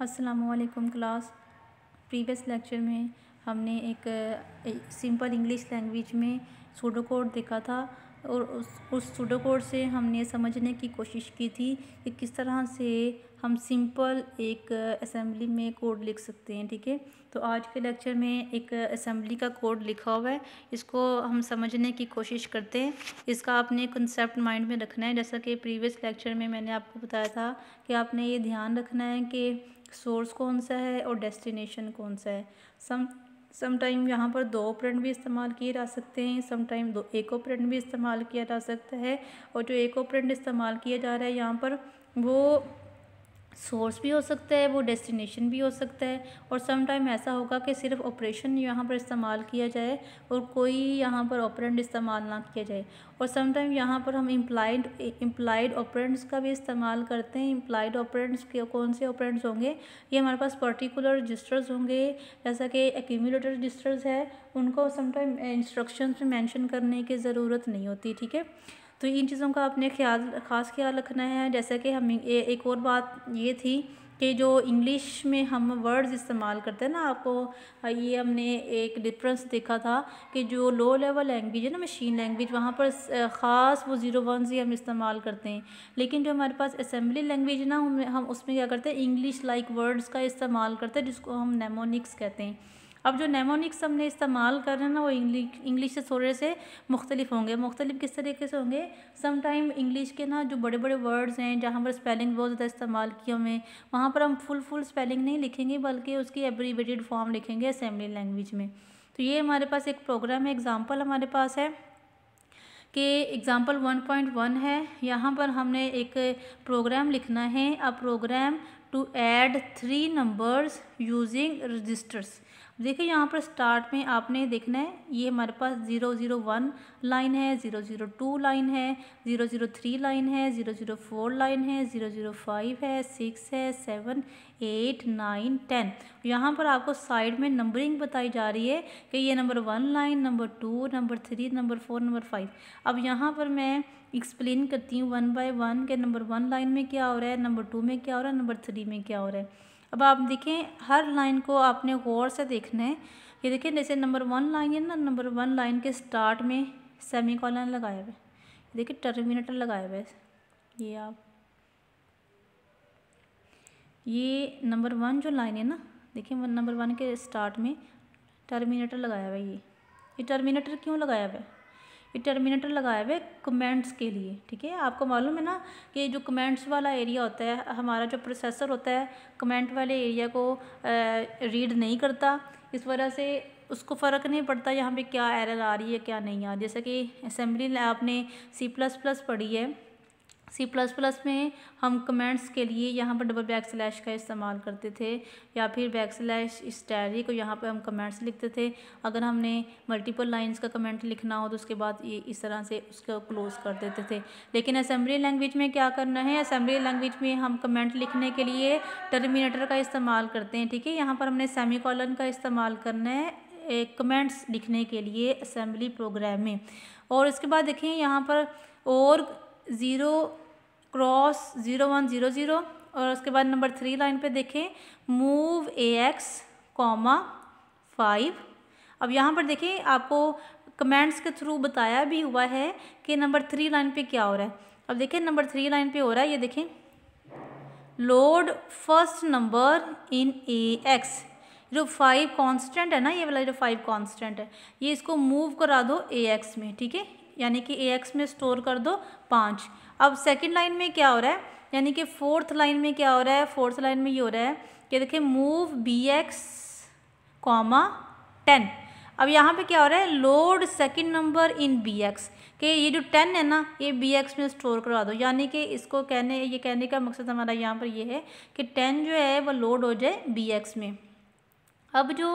असलकम class previous lecture में हमने एक, एक सिंपल इंग्लिश लैंग्वेज में सूडो कोड देखा था और उस उस सूडो कोड से हमने समझने की कोशिश की थी कि किस तरह से हम सिंपल एक असेंबली में कोड लिख सकते हैं ठीक है तो आज के लेक्चर में एक असेंबली का कोड लिखा हुआ है इसको हम समझने की कोशिश करते हैं इसका आपने कंसेप्ट माइंड में रखना है जैसा कि प्रीवियस लेक्चर में मैंने आपको बताया था कि आपने ये ध्यान रखना है कि सोर्स कौन सा है और डेस्टिनेशन कौन सा है सम समटाइम यहाँ पर दो ऑपरेंट भी इस्तेमाल किए जा सकते हैं समटाइम दो एक ऑपरेंट भी इस्तेमाल किया जा सकता है और जो एक ऑपरेंट इस्तेमाल किया जा रहा है यहाँ पर वो सोर्स भी हो सकता है वो डेस्टिनेशन भी हो सकता है और टाइम ऐसा होगा कि सिर्फ ऑपरेशन यहाँ पर इस्तेमाल किया जाए और कोई यहाँ पर ऑपरेंट इस्तेमाल ना किया जाए और टाइम यहाँ पर हम इम्प्लाइड इम्प्लाइड ऑपरेंट्स का भी इस्तेमाल करते हैं इम्प्लाइड ऑपरेंट्स के कौन से ऑपरेंट्स होंगे ये हमारे पास पर्टिकुलर रजिस्टर्स होंगे जैसा कि एक्यूमुलेटर रजिस्टर्स है उनको समटाइम इंस्ट्रक्शन में मैंशन करने की ज़रूरत नहीं होती ठीक है तो इन चीज़ों का अपने ख्याल ख़ास ख्याल रखना है जैसा कि हम ए, एक और बात ये थी कि जो इंग्लिश में हम वर्ड्स इस्तेमाल करते हैं ना आपको ये हमने एक डिफरेंस देखा था कि जो लो लेवल लैंग्वेज है ना मशीन लैंग्वेज वहाँ पर ख़ास वो ज़ीरो वन ही हम इस्तेमाल करते हैं लेकिन जो हमारे पास असम्बली लैंग्वेज है ना हम हम उसमें क्या करते हैं इंग्लिश लाइक वर्ड्स का इस्तेमाल करते हैं जिसको हम नेमोनिक्स कहते हैं अब जो नेमोनिक्स हमने इस्तेमाल कर रहे हैं ना वो इंग्लिश से थोड़े से मुख्तलिफ होंगे मुख्तलिफ किस तरीके से होंगे समटाइम इंग्लिश के ना जो बड़े बड़े वर्ड्स हैं जहाँ पर स्पेलिंग बहुत ज़्यादा इस्तेमाल किए हुए हैं वहाँ पर हम फुल फुल स्पेलिंग नहीं लिखेंगे बल्कि उसकी एब्रीवेटेड फॉर्म लिखेंगे असम्बली लैंग्वेज में तो ये हमारे पास एक प्रोग्राम है एग्ज़ाम्पल हमारे पास है कि एग्ज़ाम्पल 1.1 है यहाँ पर हमने एक प्रोग्राम लिखना है a program to add three numbers using registers देखिए यहाँ पर स्टार्ट में आपने देखना है ये हमारे पास ज़ीरो ज़ीरो वन लाइन है ज़ीरो ज़ीरो टू लाइन है ज़ीरो ज़ीरो थ्री लाइन है ज़ीरो ज़ीरो फोर लाइन है ज़ीरो ज़ीरो फाइव है सिक्स है सेवन एट नाइन टेन यहाँ पर आपको साइड में नंबरिंग बताई जा रही है कि ये number one line number two number three number four number five अब यहाँ पर मैं एक्सप्लेन करती हूँ वन बाय वन के नंबर वन लाइन में क्या हो रहा है नंबर टू में क्या हो रहा है नंबर थ्री में क्या हो रहा है अब आप देखें हर लाइन को आपने गौर से देखना है ये देखें जैसे नंबर वन लाइन है ना नंबर वन लाइन के स्टार्ट में सेमी कॉलन लगाए हुए देखिए टर्मिनेटर लगाए हुए ये आप ये नंबर वन जो लाइन है ना देखिए नंबर वन के स्टार्ट में टर्मिनेटर लगाया हुआ है ये ये टर्मिनेटर क्यों लगाया हुआ है ये टर्मिनेटर लगाया हुआ है कमेंट्स के लिए ठीक है आपको मालूम है ना कि जो कमेंट्स वाला एरिया होता है हमारा जो प्रोसेसर होता है कमेंट वाले एरिया को रीड नहीं करता इस वजह से उसको फ़र्क नहीं पड़ता यहाँ पे क्या एरर आ रही है क्या नहीं आ रही जैसे कि असेंबली आपने सी प्लस प्लस पढ़ी है सी प्लस प्लस में हम कमेंट्स के लिए यहाँ पर डबल बैक स्लैश का इस्तेमाल करते थे या फिर बैक स्लैश इस डायरी को यहाँ पर हम कमेंट्स लिखते थे अगर हमने मल्टीपल लाइंस का कमेंट लिखना हो तो उसके बाद ये इस तरह से उसको क्लोज़ कर देते थे लेकिन असम्बली लैंग्वेज में क्या करना है असम्बली लैंग्वेज में हम कमेंट लिखने के लिए टर्मिनेटर का इस्तेमाल करते हैं ठीक है यहाँ पर हमने सेमी का इस्तेमाल करना है कमेंट्स लिखने के लिए असम्बली प्रोग्राम में और इसके बाद देखें यहाँ पर और zero cross zero one zero zero और उसके बाद नंबर थ्री लाइन पे देखें move A X comma five अब यहाँ पर देखें आपको कमेंट्स के थ्रू बताया भी हुआ है कि नंबर थ्री लाइन पे क्या हो रहा है अब देखें नंबर थ्री लाइन पे हो रहा है ये देखें load first number in A X जो फाइव कांस्टेंट है ना ये वाला जो फाइव कांस्टेंट है ये इसको मूव करा दो ए एक्स में ठीक है यानी कि ए एक्स में स्टोर कर दो पाँच अब सेकेंड लाइन में क्या हो रहा है यानी कि फोर्थ लाइन में क्या हो रहा है फोर्थ लाइन में ये हो रहा है कि देखिए move B X comma ten अब यहाँ पे क्या हो रहा है load second number in B X कि ये जो टेन है ना ये बी एक्स में स्टोर करवा दो यानी कि इसको कहने ये कहने का मकसद हमारा यहाँ पर ये है कि टेन जो है वो लोड हो जाए बी एक्स में अब जो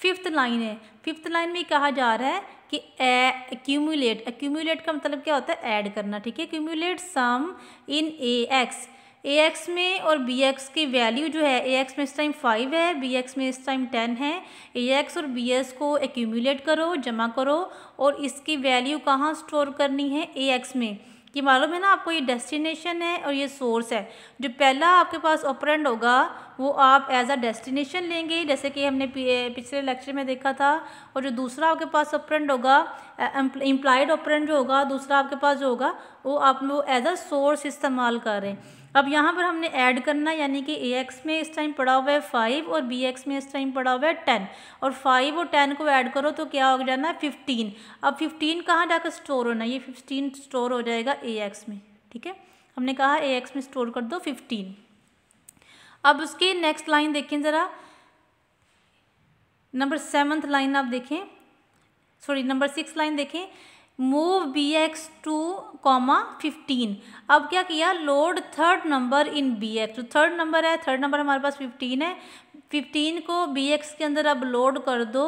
फिफ्थ लाइन है फिफ्थ लाइन में कहा जा रहा है कि एक्यूमुलेट एक्यूमुलेट का मतलब क्या होता है ऐड करना ठीक है accumulate sum in A X A X में और बी एक्स की वैल्यू जो है ए एक्स में इस टाइम फाइव है बी एक्स में इस टाइम टेन है ए एक्स और बी एक्स को एक्यूमुलेट करो जमा करो और इसकी वैल्यू कहाँ स्टोर करनी है ए एक्स में ये मालूम है ना आपको ये डेस्टिनेशन है और ये सोर्स है जो पहला आपके पास ऑपरेंड होगा वो आप एज अ डेस्टिनेशन लेंगे जैसे कि हमने पिछले लेक्चर में देखा था और जो दूसरा आपके पास ऑपरेंट होगा इम्प्लाइड ऑपरेंट जो होगा दूसरा आपके पास जो होगा वो आप वो एज अ सोर्स इस्तेमाल कर रहे हैं अब यहाँ पर हमने ऐड करना यानी कि ए एक्स में इस टाइम पड़ा हुआ है फाइव और बी एक्स में इस टाइम पड़ा हुआ है टेन और फाइव और टेन को ऐड करो तो क्या हो जाना है फिफ्टीन अब फिफ्टीन कहाँ जाकर स्टोर होना ये फिफ्टीन स्टोर हो जाएगा ए एक्स में ठीक है हमने कहा ए एक्स में स्टोर कर दो फिफ्टीन अब उसके नेक्स्ट लाइन देखें ज़रा नंबर सेवन्थ लाइन आप देखें सॉरी नंबर सिक्स लाइन देखें move B X to comma fifteen अब क्या किया load third number in B X जो थर्ड नंबर है थर्ड नंबर हमारे पास फिफ्टीन है फिफ्टीन को बी एक्स के अंदर अब लोड कर दो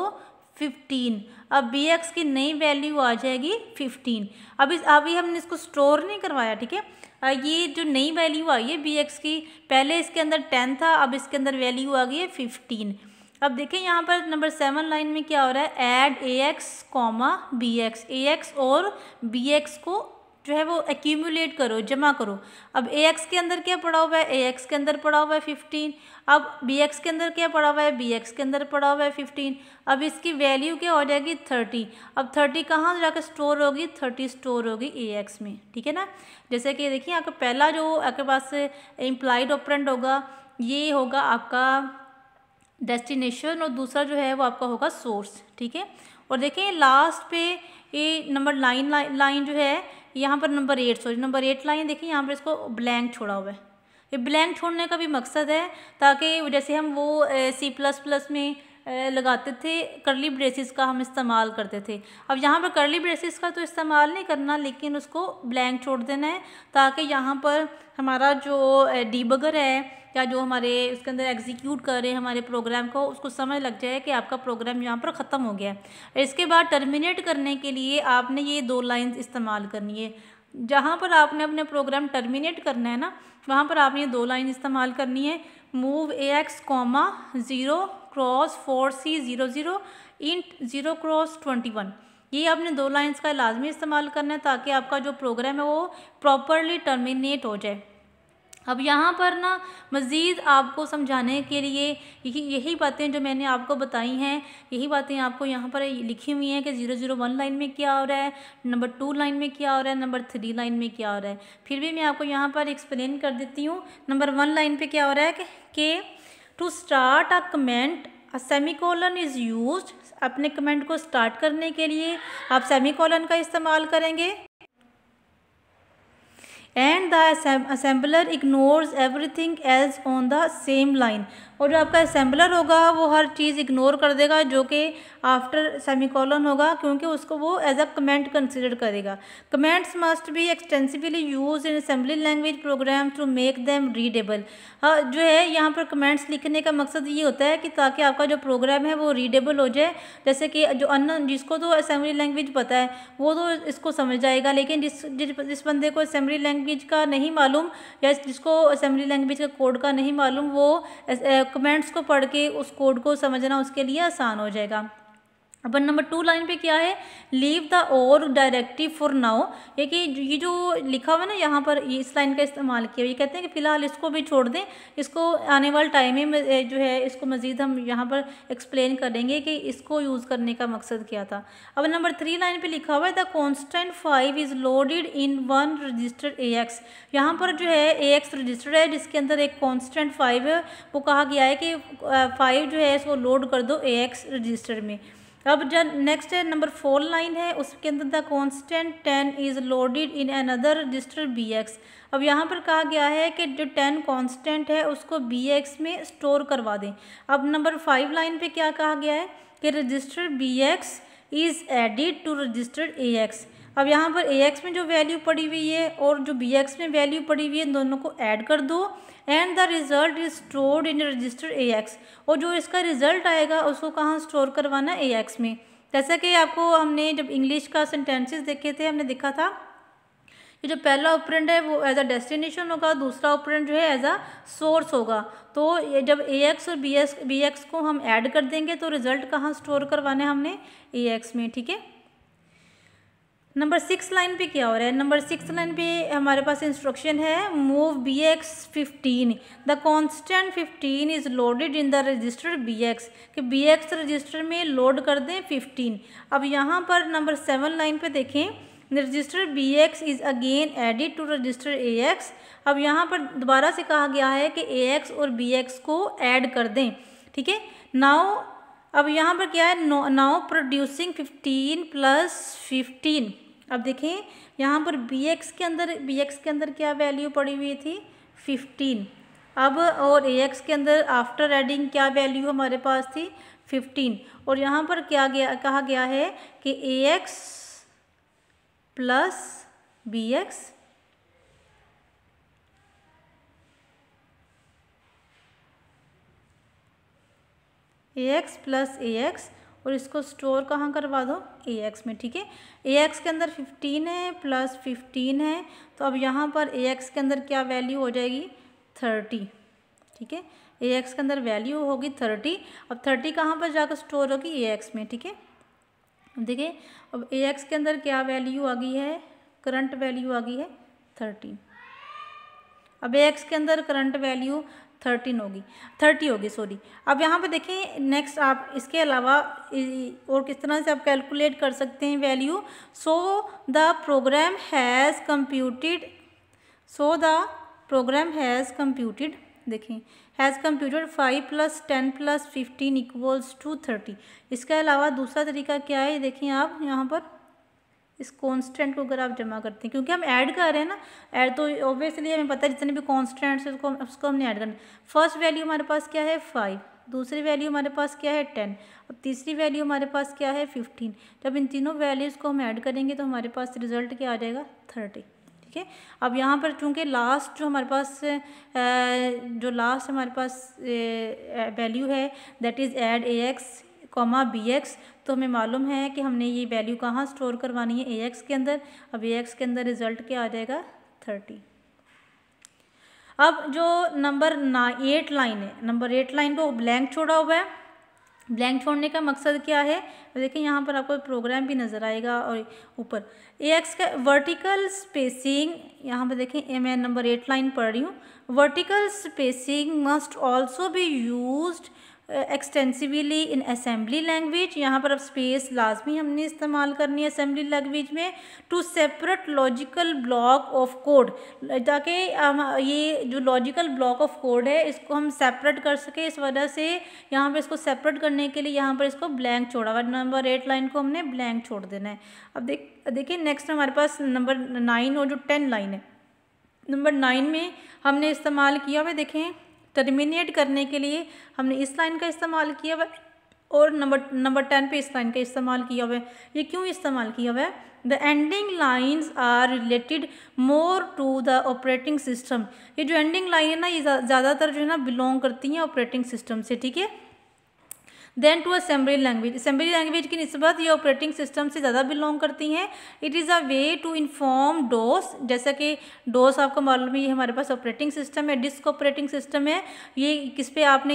फिफ्टीन अब बी एक्स की नई वैल्यू आ जाएगी फिफ्टीन अब इस अभी हमने इसको स्टोर नहीं करवाया ठीक है ये जो नई वैल्यू आई है बी एक्स की पहले इसके अंदर टेन था अब इसके अंदर वैल्यू आ गई है फिफ्टीन अब देखें यहाँ पर नंबर सेवन लाइन में क्या हो रहा है add A X comma B X A X और बी एक्स को जो है वो एक्यूमुलेट करो जमा करो अब ए एक्स के अंदर क्या पड़ा हुआ है ए एक्स के अंदर पड़ा हुआ है फिफ्टीन अब बी एक्स के अंदर क्या पड़ा हुआ है बी एक्स के अंदर पड़ा हुआ है फिफ्टीन अब इसकी वैल्यू क्या हो जाएगी थर्टी अब थर्टी कहाँ जाकर स्टोर होगी थर्टी स्टोर होगी ए एक्स में ठीक है ना जैसे कि देखिए आपका पहला जो आपके पास इम्प्लाइड ऑपरेंट होगा ये होगा आपका डेस्टिनेशन और दूसरा जो है वो आपका होगा सोर्स ठीक है और देखें लास्ट पे ये नंबर लाइन लाइन जो है यहाँ पर number eight sorry number eight line देखिए यहाँ पर इसको ब्लैंक छोड़ा हुआ है ये ब्लैंक छोड़ने का भी मकसद है ताकि जैसे हम वो सी प्लस प्लस में लगाते थे करली ब्रेसिस का हम इस्तेमाल करते थे अब यहाँ पर करली ब्रेसिस का तो इस्तेमाल नहीं करना लेकिन उसको ब्लैंक छोड़ देना है ताकि यहाँ पर हमारा जो डीबगर है या जो हमारे उसके अंदर एग्जीक्यूट कर रहे हैं हमारे प्रोग्राम को उसको समझ लग जाए कि आपका प्रोग्राम यहाँ पर ख़त्म हो गया है इसके बाद टर्मिनेट करने के लिए आपने ये दो लाइंस इस्तेमाल करनी है जहाँ पर आपने अपने प्रोग्राम टर्मिनेट करना है ना वहाँ पर आपने दो लाइन इस्तेमाल करनी है move A X comma zero cross four C zero zero int zero cross twenty one ये आपने दो लाइंस का लाजमी इस्तेमाल करना है ताकि आपका जो प्रोग्राम है वो प्रॉपरली टर्मिनेट हो जाए अब यहाँ पर ना मज़ीद आपको समझाने के लिए यही यही बातें जो मैंने आपको बताई हैं यही बातें आपको यहाँ पर लिखी हुई हैं कि ज़ीरो ज़ीरो वन लाइन में क्या हो रहा है नंबर टू लाइन में क्या हो रहा है नंबर थ्री लाइन में क्या हो रहा है फिर भी मैं आपको यहाँ पर एक्सप्लेन कर देती हूँ नंबर वन लाइन पर क्या हो रहा है कि to start a comment a semi colon is use अपने कमेंट को स्टार्ट करने के लिए आप सेमी कॉलन का इस्तेमाल करेंगे and the assembler ignores everything as on the same line और जो आपका असेंबलर होगा वो हर चीज़ इग्नोर कर देगा जो कि आफ्टर सेमिकॉलन होगा क्योंकि उसको वो एज अ कमेंट कंसिडर करेगा comments must be extensively use in assembly language program to make them readable जो है यहाँ पर कमेंट्स लिखने का मकसद ये होता है कि ताकि आपका जो प्रोग्राम है वो रीडेबल हो जाए जैसे कि जो अन जिसको तो असेंबली लैंग्वेज पता है वो तो इसको समझ जाएगा लेकिन जिस जिस बंदे को असेंबली लैंग्वेज का नहीं मालूम या जिसको असेंबली लैंग्वेज का कोड का नहीं मालूम वो कमेंट्स को पढ़ के उस कोड को समझना उसके लिए आसान हो जाएगा अपन नंबर टू लाइन पे क्या है leave the org directive for now ये कि ये जो लिखा हुआ है ना यहाँ पर इस लाइन का इस्तेमाल किया ये कहते हैं कि फ़िलहाल इसको भी छोड़ दें इसको आने वाले टाइम में जो है इसको मज़ीद हम यहाँ पर एक्सप्लेन करेंगे कि इसको यूज़ करने का मकसद क्या था अब नंबर थ्री लाइन पर लिखा हुआ है the constant five is loaded in one registered A X यहाँ पर जो है ए एक्स रजिस्टर्ड है जिसके अंदर एक कॉन्स्टेंट फाइव है वो कहा गया है कि फाइव जो है इसको लोड कर दो ए एक्स रजिस्टर में अब जब नेक्स्ट है नंबर फोर लाइन है उसके अंदर the constant ten is loaded in another register B X अब यहाँ पर कहा गया है कि जो टेन कॉन्स्टेंट है उसको बी एक्स में स्टोर करवा दें अब नंबर फाइव लाइन पे क्या कहा गया है कि register B X is added to register A X अब यहाँ पर ए एक्स में जो वैल्यू पड़ी हुई है और जो बी एक्स में वैल्यू पड़ी हुई है इन दोनों को ऐड कर दो and the result is stored in register A X और जो इसका रिजल्ट आएगा उसको कहाँ स्टोर करवाना ए एक्स में जैसा कि आपको हमने जब इंग्लिश का सेंटेंसेस देखे थे हमने देखा था कि जो पहला ऑपरेंट है वो एज अ डेस्टिनेशन होगा दूसरा ऑपरेंट जो है एज अ सोर्स होगा तो ये जब ए एक्स और बी एक्स बी एक्स को हम ऐड कर देंगे तो रिजल्ट कहाँ स्टोर करवाना है हमने ए एक्स में ठीक है नंबर सिक्स लाइन पे क्या हो रहा है नंबर सिक्स लाइन पे हमारे पास इंस्ट्रक्शन है move B X fifteen the constant fifteen is loaded in the register B X कि बी एक्स रजिस्टर में लोड कर दें फिफ्टीन अब यहाँ पर नंबर सेवन लाइन पे देखें register B X is again added to register A X अब यहाँ पर दोबारा से कहा गया है कि ए एक्स और बी एक्स को ऐड कर दें ठीक है नाउ अब यहाँ पर क्या है now producing fifteen plus fifteen अब देखें यहाँ पर बी एक्स के अंदर बी एक्स के अंदर क्या वैल्यू पड़ी हुई थी फिफ्टीन अब और ए एक्स के अंदर आफ्टर एडिंग क्या वैल्यू हमारे पास थी फिफ्टीन और यहाँ पर क्या गया कहा गया है कि A X plus B X A X plus A X और इसको स्टोर कहाँ करवा दो ए एक्स में ठीक है ए एक्स के अंदर फिफ्टीन है प्लस फिफ्टीन है तो अब यहाँ पर ए एक्स के अंदर क्या वैल्यू हो जाएगी थर्टी ठीक है ए एक्स के अंदर वैल्यू होगी थर्टी अब थर्टी कहाँ पर जाकर स्टोर होगी ए एक्स में ठीक है देखिए अब ए एक्स के अंदर क्या वैल्यू आ गई है करंट वैल्यू आ गई है थर्टी अब ए एक्स के अंदर करंट वैल्यू थर्टीन होगी थर्टी होगी सॉरी अब यहाँ पे देखें नेक्स्ट आप इसके अलावा और किस तरह से आप कैलकुलेट कर सकते हैं value so the program has computed so the program has computed देखें has computed five plus ten plus fifteen equals to thirty इसके अलावा दूसरा तरीका क्या है देखें आप यहाँ पर इस कॉन्स्टेंट को अगर आप जमा करते हैं क्योंकि हम ऐड कर रहे हैं ना ऐड तो ऑब्वियसली हमें पता है जितने भी कॉन्स्टेंट्स उसको उसको हमने ऐड करना फर्स्ट वैल्यू हमारे पास क्या है फाइव दूसरी वैल्यू हमारे पास क्या है टेन और तीसरी वैल्यू हमारे पास क्या है फिफ्टीन जब इन तीनों वैल्यूज़ को हम ऐड करेंगे तो हमारे पास रिजल्ट क्या आ जाएगा थर्टी ठीक है अब यहाँ पर चूँकि लास्ट जो हमारे पास जो लास्ट हमारे पास वैल्यू है that is add A X comma B X तो हमें मालूम है कि हमने ये वैल्यू कहाँ स्टोर करवानी है ए एक्स के अंदर अब ए एक्स के अंदर रिजल्ट क्या आ जाएगा थर्टी अब जो नंबर ना एट लाइन है नंबर एट लाइन को ब्लैंक छोड़ा हुआ है ब्लैंक छोड़ने का मकसद क्या है देखिए यहाँ पर आपको प्रोग्राम भी नज़र आएगा और ऊपर ए एक्स का वर्टिकल स्पेसिंग यहाँ पर देखें मैं नंबर एट लाइन पढ़ रही हूँ vertical spacing must also be used extensively in assembly language यहाँ पर अब स्पेस लाजमी हमने इस्तेमाल करनी है असेंबली लैंग्वेज में to separate logical block of code ताकि हम ये जो लॉजिकल ब्लॉक ऑफ कोड है इसको हम सेपरेट कर सकें इस वजह से यहाँ पर इसको सेपरेट करने के लिए यहाँ पर इसको ब्लैंक छोड़ा हुआ नंबर एट लाइन को हमने ब्लैंक छोड़ देना है अब देख देखिए नेक्स्ट हमारे पास नंबर नाइन और जो टेन लाइन है नंबर नाइन में हमने इस्तेमाल किया हुआ देखें टर्मिनेट करने के लिए हमने इस लाइन का इस्तेमाल किया हुआ और नंबर नंबर टेन पे इस लाइन का इस्तेमाल किया हुआ है ये क्यों इस्तेमाल किया हुआ है the ending lines are related more to the operating system ये जो एंडिंग लाइन है ना ये ज़्यादातर जो है ना बिलोंग करती हैं ऑपरेटिंग सिस्टम से ठीक है then to assembly language assembly language की नस्बत ये ऑपरेटिंग सिस्टम से ज़्यादा बिलोंग करती हैं it is a way to inform DOS जैसा कि डोस आपको मालूम है ये हमारे पास ऑपरेटिंग सिस्टम है डिस्क ऑपरेटिंग सिस्टम है ये किस पे आपने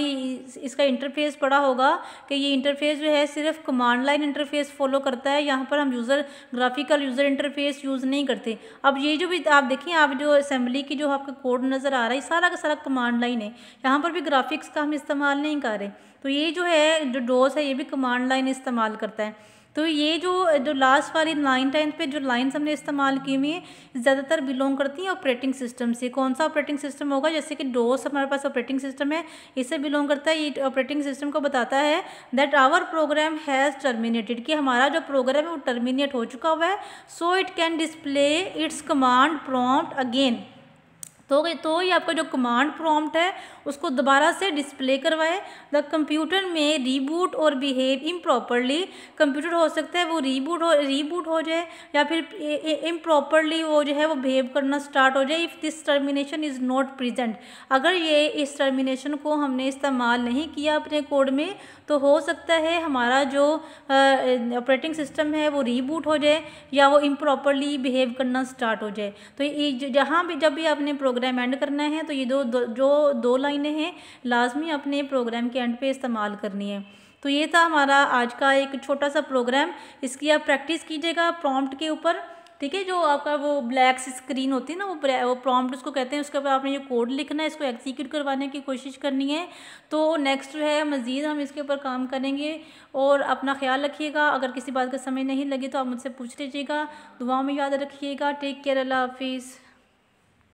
इसका इंटरफेस पढ़ा होगा कि ये इंटरफेस जो है सिर्फ कमांड लाइन इंटरफेस फॉलो करता है यहाँ पर हम user graphical user interface use नहीं करते अब ये जो भी आप देखें आप जो असेंबली की जो आपका कोड नज़र आ रहा है सारा का सारा कमांड लाइन है यहाँ पर भी ग्राफिक्स का हम इस्तेमाल नहीं कर रहे तो ये जो है जो डोस है ये भी कमांड लाइन इस्तेमाल करता है तो ये जो जो लास्ट वाली नाइन टेंथ पे जो लाइन्स हमने इस्तेमाल की हुई है ज़्यादातर बिलोंग करती हैं ऑपरेटिंग सिस्टम से कौन सा ऑपरेटिंग सिस्टम होगा जैसे कि डोस हमारे पास ऑपरेटिंग सिस्टम है इसे बिलोंग करता है ये ऑपरेटिंग सिस्टम को बताता है that our program has terminated कि हमारा जो प्रोग्राम है वो टर्मिनेट हो चुका हुआ है so it can display its command prompt again तो तो ये आपका जो कमांड प्रॉम्प्ट है उसको दोबारा से डिस्प्ले करवाएं द कंप्यूटर में रीबूट और बिहेव इम्प्रॉपरली कंप्यूटर हो सकता है वो रीबूट हो रीबूट हो जाए या फिर इम्प्रॉपरली वो जो है वो बिहेव करना स्टार्ट हो जाए if this termination is not present अगर ये इस टर्मिनेशन को हमने इस्तेमाल नहीं किया अपने कोड में तो हो सकता है हमारा जो ऑपरेटिंग सिस्टम है वो रीबूट हो जाए या वो इम्प्रॉपरली बिहेव करना स्टार्ट हो जाए तो जहाँ भी जब भी आपने प्रोग्राम एंड करना है तो ये दो दो, दो लाइन लाइनें हैं लाजमी अपने प्रोग्राम के एंड पे इस्तेमाल करनी है तो ये था हमारा आज का एक छोटा सा प्रोग्राम इसकी आप प्रैक्टिस कीजिएगा प्रॉम्प्ट के ऊपर ठीक है जो आपका वो ब्लैक स्क्रीन होती है ना वो वो प्रॉम्प्ट उसको कहते हैं उसके ऊपर आपने ये कोड लिखना है इसको एग्जीक्यूट करवाने की कोशिश करनी है तो नेक्स्ट जो है मज़ीद हम इसके ऊपर काम करेंगे और अपना ख्याल रखिएगा अगर किसी बात का समय नहीं लगे तो आप मुझसे पूछ लीजिएगा दुआओं में याद रखिएगा टेक केयर अल्लाह हाफिज़